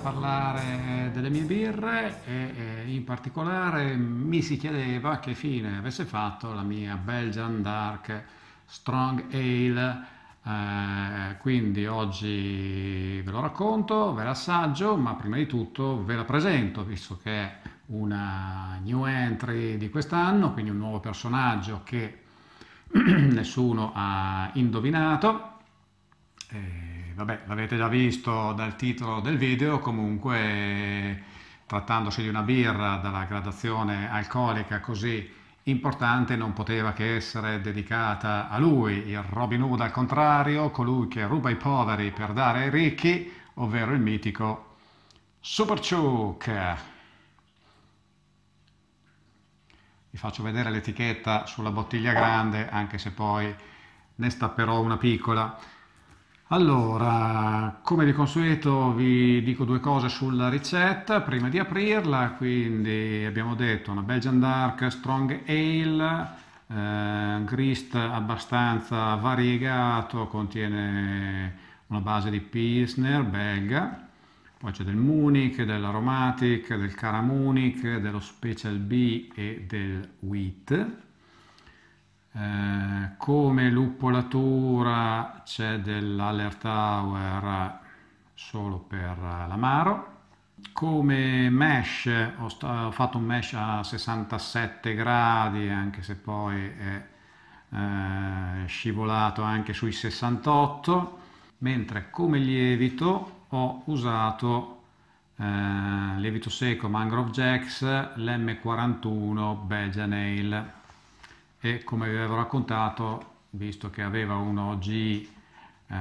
parlare eh, delle mie birre e, e in particolare mm, mi si chiedeva che fine avesse fatto la mia Belgian Dark Strong Ale. Eh, quindi oggi ve lo racconto, ve l'assaggio, ma prima di tutto ve la presento, visto che è una new entry di quest'anno, quindi un nuovo personaggio che nessuno ha indovinato. Eh, vabbè, l'avete già visto dal titolo del video, comunque trattandosi di una birra dalla gradazione alcolica così importante non poteva che essere dedicata a lui, il Robin Hood al contrario, colui che ruba i poveri per dare ai ricchi, ovvero il mitico Super Chuck. Vi faccio vedere l'etichetta sulla bottiglia grande, anche se poi ne stapperò una piccola. Allora, come di consueto vi dico due cose sulla ricetta prima di aprirla, quindi abbiamo detto una Belgian Dark Strong Ale, eh, grist abbastanza variegato, contiene una base di Pilsner belga, poi c'è del Munich, dell'Aromatic, del Munich, dello Special B e del Wheat eh, come luppolatura c'è dell'Aller Tower solo per l'amaro. Come mesh, ho, ho, fatto un mesh a 67 gradi, anche se poi è eh, scivolato anche sui 68, mentre come lievito ho usato eh, lievito secco Mangrove Jacks l'M41 Belgian Ale e come vi avevo raccontato, visto che aveva uno G eh,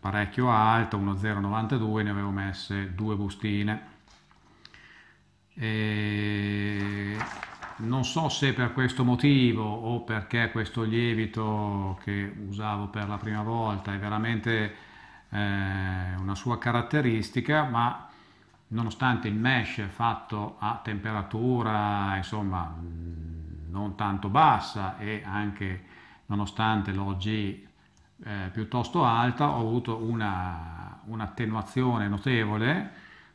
parecchio alto, uno 0,92, ne avevo messe due bustine. E non so se per questo motivo o perché questo lievito che usavo per la prima volta è veramente eh, una sua caratteristica, ma nonostante il mesh fatto a temperatura, insomma non tanto bassa e anche nonostante l'OG eh, piuttosto alta ho avuto un'attenuazione notevole,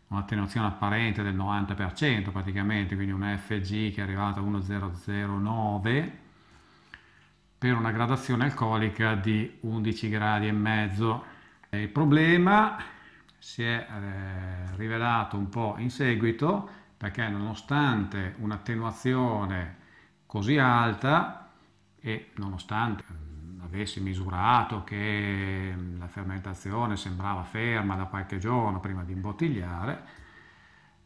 un'attenuazione apparente del 90% praticamente, quindi un FG che è arrivata a 1,009 per una gradazione alcolica di 11 gradi e mezzo. Il problema si è eh, rivelato un po' in seguito perché nonostante un'attenuazione così alta e nonostante mm, avessi misurato che mm, la fermentazione sembrava ferma da qualche giorno prima di imbottigliare,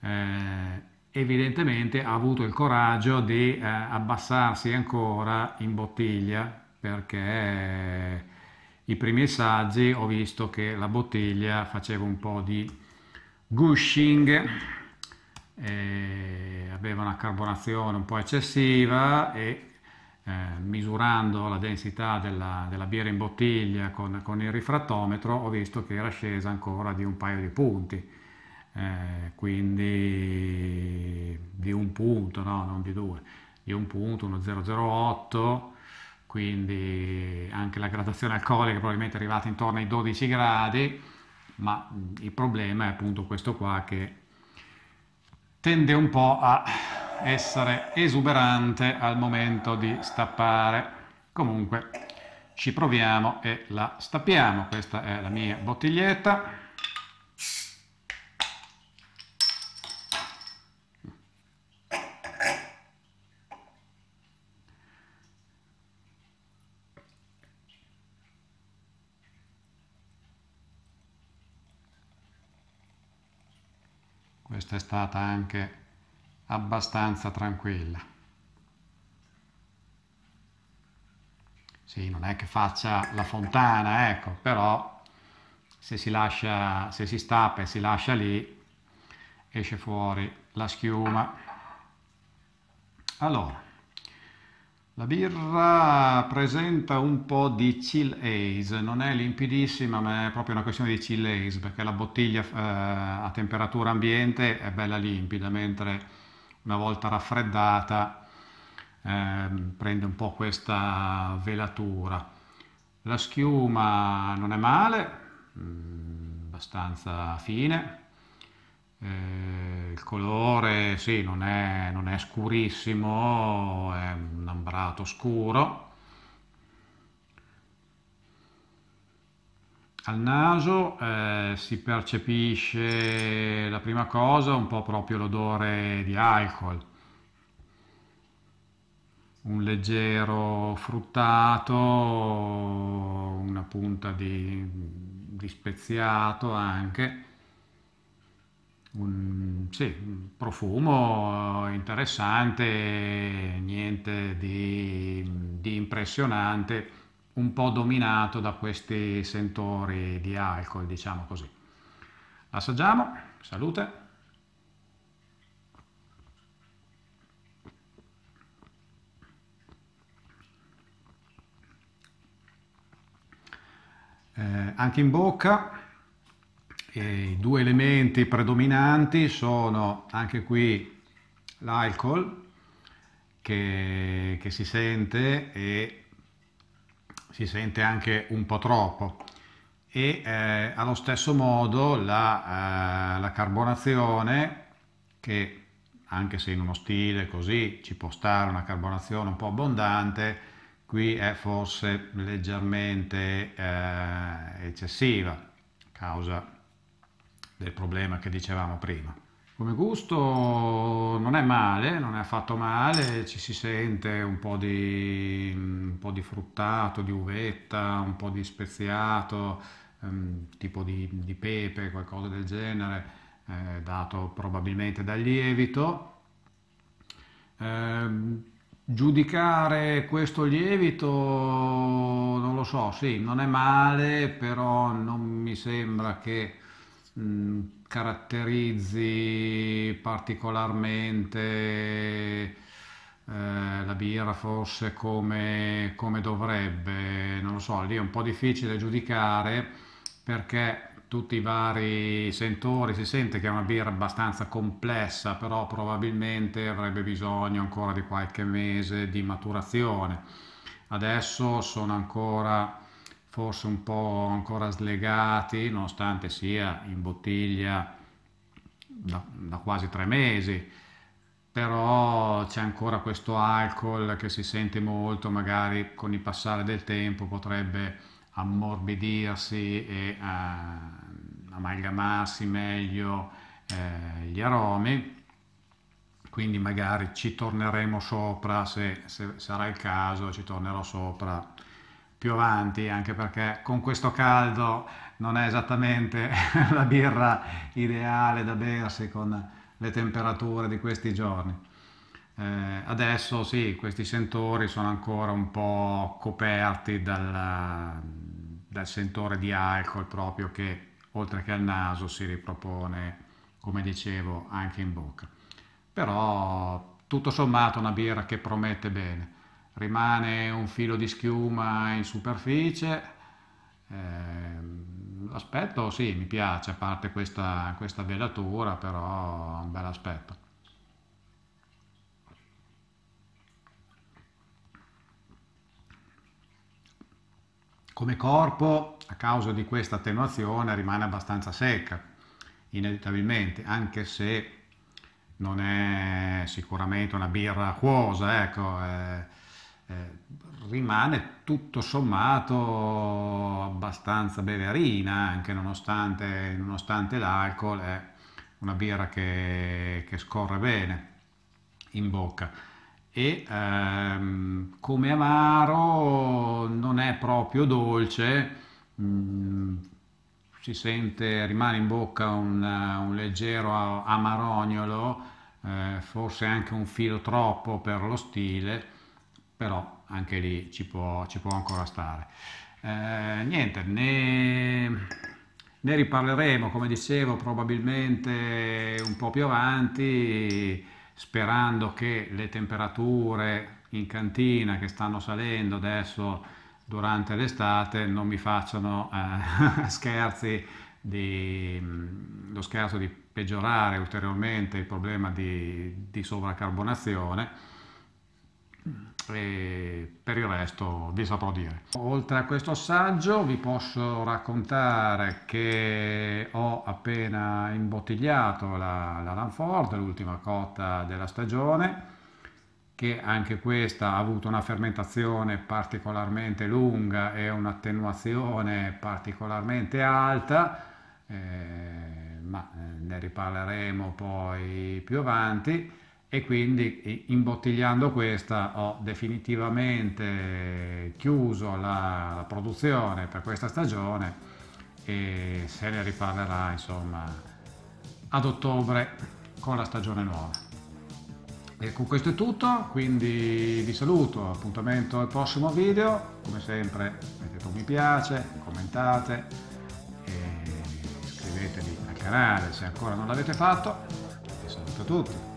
eh, evidentemente ha avuto il coraggio di eh, abbassarsi ancora in bottiglia perché eh, i primi saggi ho visto che la bottiglia faceva un po' di gushing eh, aveva una carbonazione un po' eccessiva e eh, misurando la densità della, della birra in bottiglia con, con, il rifrattometro ho visto che era scesa ancora di un paio di punti, eh, quindi di un punto, no, non di due, di un punto, uno 008, quindi anche la gradazione alcolica è probabilmente arrivata intorno ai 12 gradi, ma il problema è appunto questo qua che tende un po' a essere esuberante al momento di stappare. Comunque ci proviamo e la stappiamo. Questa è la mia bottiglietta. è stata anche abbastanza tranquilla. Sì, non è che faccia la fontana, ecco, però se si, lascia, se si stappa e si lascia lì, esce fuori la schiuma. Allora, la birra presenta un po' di chill haze, non è limpidissima ma è proprio una questione di chill haze perché la bottiglia eh, a temperatura ambiente è bella limpida mentre una volta raffreddata eh, prende un po' questa velatura. La schiuma non è male, mh, mm, abbastanza fine, il colore sì, non è, non è scurissimo, è un ambrato scuro. Al naso eh, si percepisce la prima cosa un po' proprio l'odore di alcol, un leggero fruttato, una punta di, di speziato anche un, sì, profumo eh, interessante, niente di, di, impressionante, un po' dominato da questi sentori di alcol, diciamo così. Assaggiamo, salute. Eh, anche in bocca e I due elementi predominanti sono anche qui l'alcol che, che si sente e si sente anche un po' troppo e eh, allo stesso modo la, eh, la, carbonazione che anche se in uno stile così ci può stare una carbonazione un po' abbondante qui è forse leggermente eh, eccessiva causa del problema che dicevamo prima. Come gusto non è male, non è affatto male, ci si sente un po' di, un po di fruttato, di uvetta, un po' di speziato, ehm, tipo di, di, pepe, qualcosa del genere, eh, dato probabilmente dal lievito. Eh, giudicare questo lievito, non lo so, sì, non è male, però non mi sembra che Mm, caratterizzi particolarmente eh, la birra forse come, come dovrebbe, non lo so, lì è un po' difficile giudicare perché tutti i vari sentori, si sente che è una birra abbastanza complessa, però probabilmente avrebbe bisogno ancora di qualche mese di maturazione. Adesso sono ancora forse un po' ancora slegati, nonostante sia in bottiglia da, da quasi tre mesi, però c'è ancora questo alcol che si sente molto, magari con il passare del tempo potrebbe ammorbidirsi e eh, amalgamarsi meglio eh, gli aromi quindi magari ci torneremo sopra se, se sarà il caso ci tornerò sopra più avanti, anche perché con questo caldo non è esattamente la birra ideale da bersi con le temperature di questi giorni. Eh, adesso sì, questi sentori sono ancora un po' coperti dal, dal sentore di alcol proprio che oltre che al naso si ripropone, come dicevo, anche in bocca. Però tutto sommato una birra che promette bene rimane un filo di schiuma in superficie, eh, l'aspetto sì mi piace, a parte questa, questa velatura però è un bel aspetto. Come corpo, a causa di questa attenuazione, rimane abbastanza secca, inevitabilmente, anche se non è sicuramente una birra acquosa, ecco, eh, eh, rimane tutto sommato abbastanza beverina, anche nonostante, nonostante l'alcol, è una birra che, che, scorre bene in bocca. E ehm, come amaro non è proprio dolce, mh, mm, si sente, rimane in bocca un, un leggero amarognolo, eh, forse anche un filo troppo per lo stile, però anche lì ci può, ci può ancora stare. Eh, niente, ne, ne, riparleremo, come dicevo, probabilmente un po' più avanti, sperando che le temperature in cantina che stanno salendo adesso durante l'estate non mi facciano eh, scherzi di, lo scherzo di peggiorare ulteriormente il problema di, di sovraccarbonazione e per il resto vi saprò dire. Oltre a questo saggio vi posso raccontare che ho appena imbottigliato la, la Lanford, l'ultima cotta della stagione, che anche questa ha avuto una fermentazione particolarmente lunga e un'attenuazione particolarmente alta, eh, ma eh, ne riparleremo poi più avanti e quindi imbottigliando questa ho definitivamente chiuso la, la produzione per questa stagione e se ne riparlerà insomma ad ottobre con la stagione nuova e con questo è tutto quindi vi saluto appuntamento al prossimo video come sempre mettete un mi piace commentate iscrivetevi al canale se ancora non l'avete fatto vi saluto a tutti